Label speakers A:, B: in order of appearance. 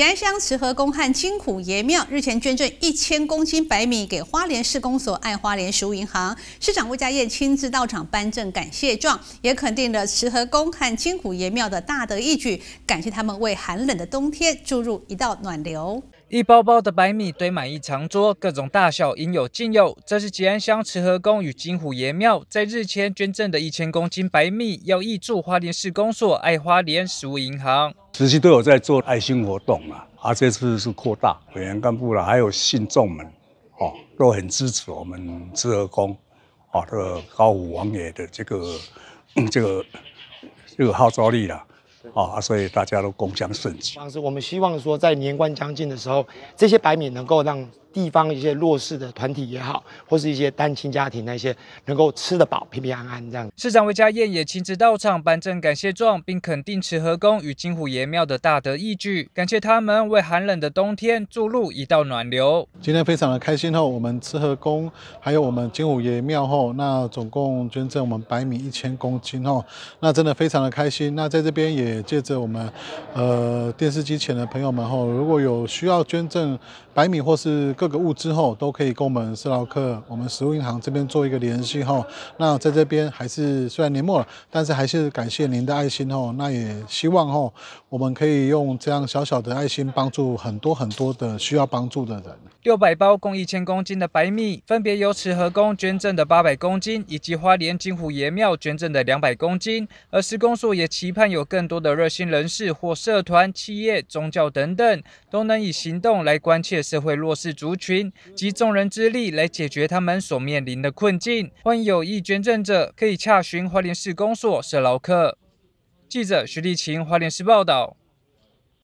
A: 吉安乡慈和宫和金虎爷庙日前捐赠一千公斤白米给花莲市公所爱花莲食物银行，市长魏家燕亲自到场颁证感谢状，也肯定了慈和宫和金虎爷庙的大德义举，感谢他们为寒冷的冬天注入一道暖流。
B: 一包包的白米堆满一长桌，各种大小应有尽有。这是吉安乡慈和宫与金虎爷庙在日前捐赠的一千公斤白米，要挹祝花莲市公所爱花莲食物银行。
C: 实际都有在做爱心活动啊，啊，这次是扩大委员干部了，还有信众们，哦，都很支持我们慈和宫，啊，这个高武王爷的这个，这个，这个号召力啦，啊，所以大家都共襄盛举。
D: 当时，我们希望说，在年关将近的时候，这些白米能够让。地方一些弱势的团体也好，或是一些单亲家庭那些能够吃得饱、平平安安这样。市长魏家燕也亲
B: 自到场颁赠感谢状，并肯定池和宫与金虎爷庙的大德义举，感谢他们为寒冷的冬天注入一道暖流。
E: 今天非常的开心哦，我们池和宫还有我们金虎爷庙吼，那总共捐赠我们白米一千公斤哦，那真的非常的开心。那在这边也借着我们，呃，电视机前的朋友们吼，如果有需要捐赠白米或是。各个物资后都可以跟我们斯劳克、我们食物银行这边做一个联系哈。那在这边还是虽然年末了，但是还是感谢您的爱心哦。那也希望哈，我们可以用这样小小的爱心帮助很多很多的需要帮助的人。
B: 六百包共一千公斤的白米，分别由慈和宫捐赠的八百公斤，以及花莲金湖爷庙捐赠的两百公斤。而施工所也期盼有更多的热心人士或社团、企业、宗教等等，都能以行动来关切社会弱势族。族群集众人之力来解决他们所面临的困境。欢迎有意捐赠者可以洽询花莲市公所社劳课。记者徐丽琴，花莲市报道。